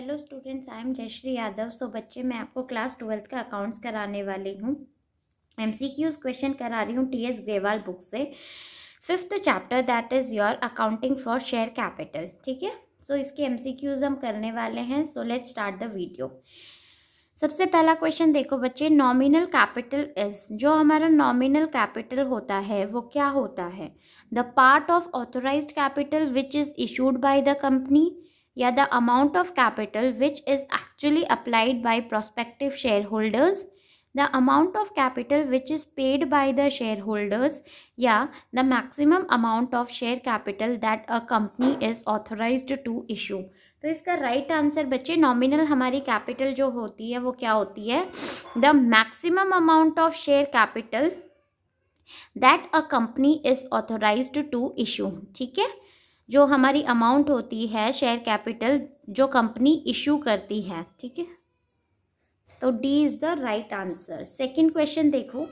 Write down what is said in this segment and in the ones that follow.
Hello students I am Jayashree Yadav so बच्चे मैं आपको क्लास ट्वेल्थ का अकाउंट्स कराने वाली हूँ एम सी क्यूज क्वेश्चन करा रही हूँ टी एस ग्रेवाल बुक से fifth chapter that is your accounting for share capital ठीक है सो इसके एम सी क्यूज हम करने वाले हैं so let start the video सबसे पहला क्वेश्चन देखो बच्चे नॉमिनल कैपिटल इज जो हमारा नॉमिनल कैपिटल होता है वो क्या होता है the part of authorise capital which is issued by the company या the amount of capital which is actually applied by prospective share holders the amount of capital which is paid by the share holders या the maximum amount of share capital that a company is authorise to issue तो इसका right right answer बच्चे nominal हमारी capital जो होती है वो क्या होती है the maximum amount of share capital that a company is authorised to issue ठीक है जो हमारी अमाउंट होती है शेयर कैपिटल जो कंपनी इशू करती है ठीक है तो D is the right answer second question देखो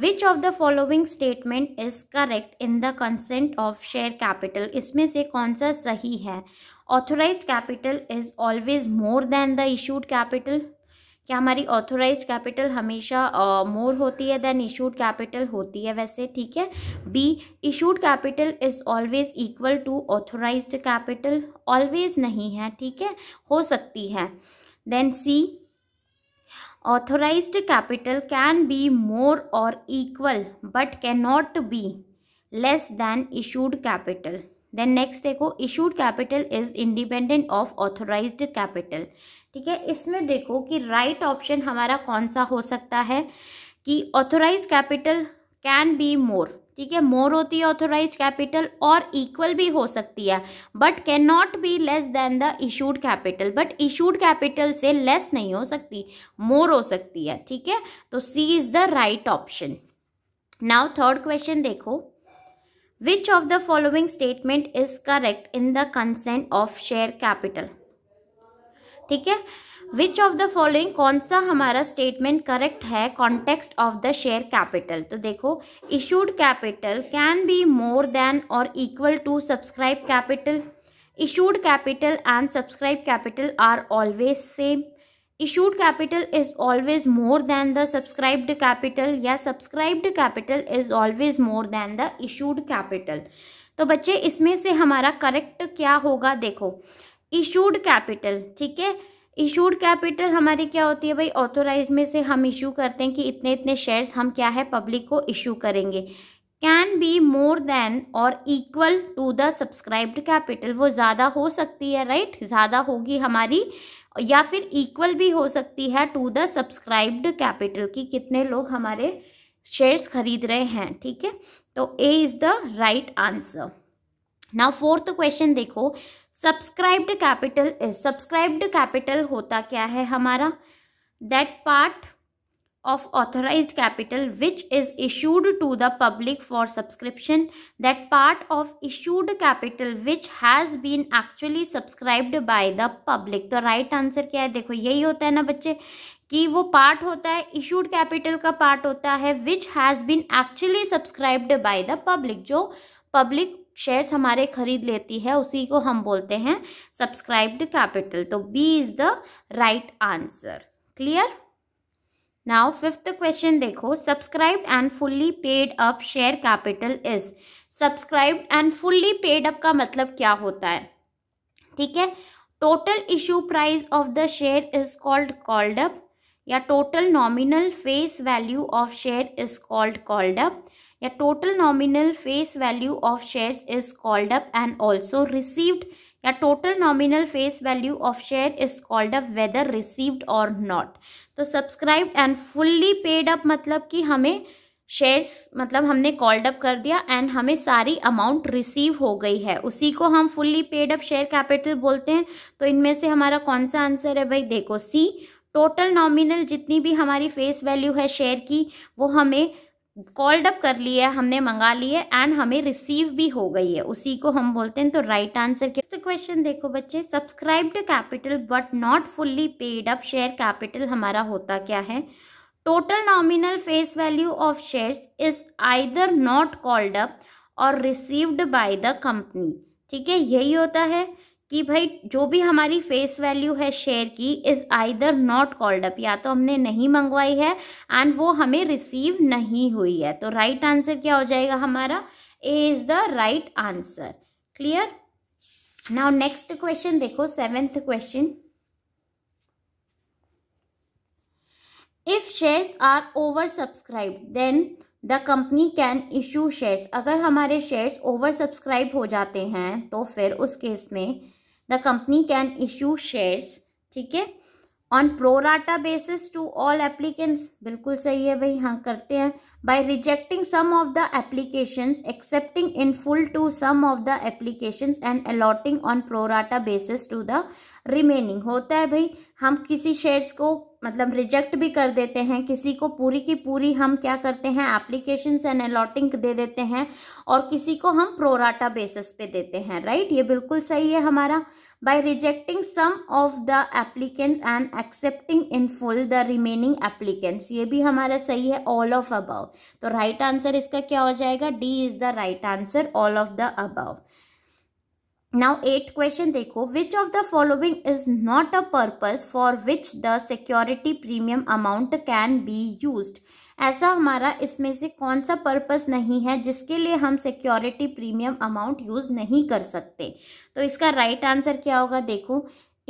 which of the following statement is correct in the consent of share capital इसमें से कौन सा सही है authorise capital is always more than the issued capital क्या हमारी ऑथोराइज कैपिटल हमेशा मोर uh, होती है देन इशूड कैपिटल होती है वैसे ठीक है B issued capital is always equal to authorise capital always नहीं है ठीक है हो सकती है then C authorise capital can be more और equal but can not be less than issued capital then next देखो issued capital is independent of authorise capital ठीक है इसमें देखो कि राइट ऑप्शन हमारा कौन सा हो सकता है कि authorise capital can be more ठीक है मोर होती है ऑथोराइज कैपिटल और इक्वल भी हो सकती है but can not be less than the issued capital but issued capital से लेस नहीं हो सकती मोर हो सकती है ठीक है तो C is the right option now third question देखो which of the following statement is correct in the consent of share capital ठीक है विच ऑफ द फॉलोइंग कौन सा हमारा स्टेटमेंट करेक्ट है context of the share capital तो देखो issued capital can be more than और equal to subscribe capital issued capital and subscribe capital are always same issued capital is always more than the subscribed capital या subscribed capital is always more than the issued capital तो बच्चे इसमें से हमारा correct क्या होगा देखो issued capital ठीक है इशूड कैपिटल हमारी क्या होती है भाई ऑथोराइज में से हम इशू करते हैं कि इतने इतने शेयर्स हम क्या है पब्लिक को इशू करेंगे कैन बी मोर देन और equal to the subscribed capital वो ज़्यादा हो सकती है राइट right? ज़्यादा होगी हमारी या फिर इक्वल भी हो सकती है टू द सब्सक्राइब्ड कैपिटल कि कितने लोग हमारे शेयर्स खरीद रहे हैं ठीक है तो A is the right answer now fourth question देखो सब्सक्राइब्ड कैपिटल सब्सक्राइब्ड कैपिटल होता क्या है हमारा that part of authorise capital which is issued to the public for subscription that part of issued capital which has been actually subscribed by the public तो right answer क्या है देखो यही होता है ना बच्चे कि वो पार्ट होता है इशूड कैपिटल का पार्ट होता है which has been actually subscribed by the public जो पब्लिक शेयर्स हमारे खरीद लेती है उसी को हम बोलते हैं सब्सक्राइब्ड कैपिटल तो B is the right answer clear now fifth question देखो subscribed and fully paid up share capital is subscribed and fully paid up का मतलब क्या होता है ठीक है total issue price of the share is called called up या total nominal face value of share is called called up या total nominal face value of shares is called up and also received या total nominal face value of share is called up whether received और not तो subscribe and fully paid up मतलब कि हमें shares मतलब हमने called up कर दिया एंड हमें सारी अमाउंट रिसीव हो गई है उसी को हम fully paid up share capital बोलते हैं तो इनमें से हमारा कौन सा आंसर है भाई देखो सी टोटल नॉमिनल जितनी भी हमारी फेस वैल्यू है शेयर की वो हमें कॉल्ड अप कर लिया हमने मंगा लिए एंड हमें रिसीव भी हो गई है उसी को हम बोलते हैं तो राइट आंसर के क्वेश्चन देखो बच्चे subscribed capital but not fully paid up share capital हमारा होता क्या है total nominal face value of shares is either not called up और रिसीव्ड बाय द कंपनी ठीक है यही होता है कि भाई जो भी हमारी फेस वैल्यू है शेयर की is either not called up या तो हमने नहीं मंगवाई है एंड वो हमें रिसीव नहीं हुई है तो राइट right आंसर क्या हो जाएगा हमारा A is the right answer clear now next question देखो seventh question if shares are over subscribe then the company can issue shares अगर हमारे शेयर्स ओवर सब्सक्राइब हो जाते हैं तो फिर उस केस में the company can issue shares ठीक है on pro rata basis to all applicants बिल्कुल सही है भाई हाँ करते हैं by rejecting some of the application accepting in full to some of the application and allotting on pro rata basis to the remaining होता है भाई हम किसी शेयर्स को मतलब रिजेक्ट भी कर देते हैं किसी को पूरी की पूरी हम क्या करते हैं एप्लीकेशन एंड अलॉटिंग दे देते हैं और किसी को हम प्रोराटा बेसिस पे देते हैं राइट ये बिल्कुल सही है हमारा by rejecting some of the applicant and accepting in full the remaining applicants ये भी हमारा सही है ऑल ऑफ अबव तो राइट right आंसर इसका क्या हो जाएगा D is the right answer all of the above now eight question देखो which of the following is not a purpose for which the security premium amount can be use ऐसा हमारा इसमें से कौन सा पर्पज नहीं है जिसके लिए हम सिक्योरिटी प्रीमियम अमाउंट यूज नहीं कर सकते तो इसका राइट right आंसर क्या होगा देखो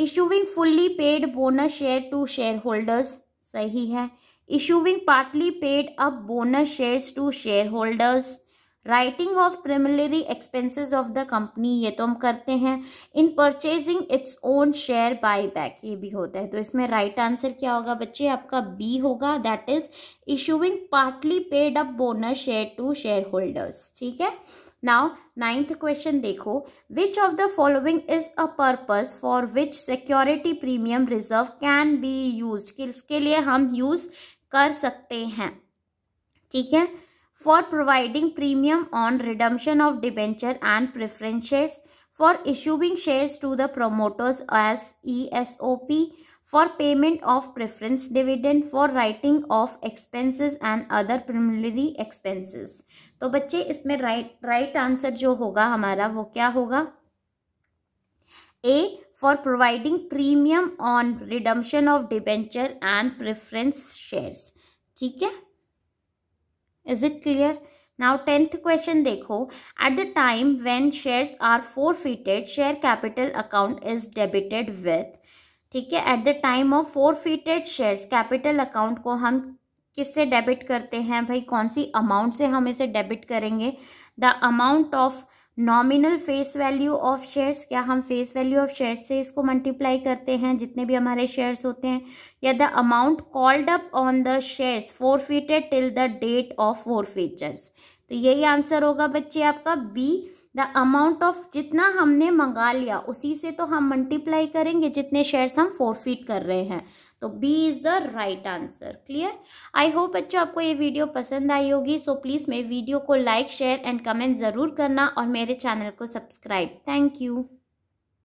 issuing fully paid bonus share to share holders सही है issuing partly paid up bonus share to share holders writing off preliminary expenses of the company ये तो हम करते हैं in purchasing its own share buy back ये भी होता है तो इसमें राइट right आंसर क्या होगा बच्चे आपका बी होगा that is issuing partly paid up bonus share to share holders ठीक है नाउ नाइन्थ क्वेश्चन देखो which of the following is a purpose for which security premium reserve can be use किसके लिए हम यूज कर सकते हैं ठीक है for providing premium on redemption of debenture and preference shares, for issuing shares to the promoters as ESOP, for payment of preference dividend, for writing off expenses and other preliminary expenses. तो बच्चे इसमें right right answer जो होगा हमारा वो क्या होगा A for providing premium on redemption of debenture and preference shares ठीक है is it clear now tenth question देखो at the time when shares are forfeited share capital account is debited with ठीक है at the time of forfeited shares capital account को हम किससे debit करते हैं भाई कौन सी अमाउंट से हम इसे डेबिट करेंगे the amount of nominal face value of shares क्या हम फेस वैल्यू ऑफ शेयर्स से इसको मल्टीप्लाई करते हैं जितने भी हमारे शेयर्स होते हैं या the amount called up on the shares forfeited till the date of forfeiture तो यही आंसर होगा बच्चे आपका बी द अमाउंट ऑफ जितना हमने मंगा लिया उसी से तो हम मल्टीप्लाई करेंगे जितने शेयर्स हम फोरफीट कर रहे हैं तो B is the right answer clear I hope बच्चों आपको ये वीडियो पसंद आई होगी सो प्लीज़ मेरे वीडियो को लाइक शेयर एंड कमेंट ज़रूर करना और मेरे चैनल को सब्सक्राइब थैंक यू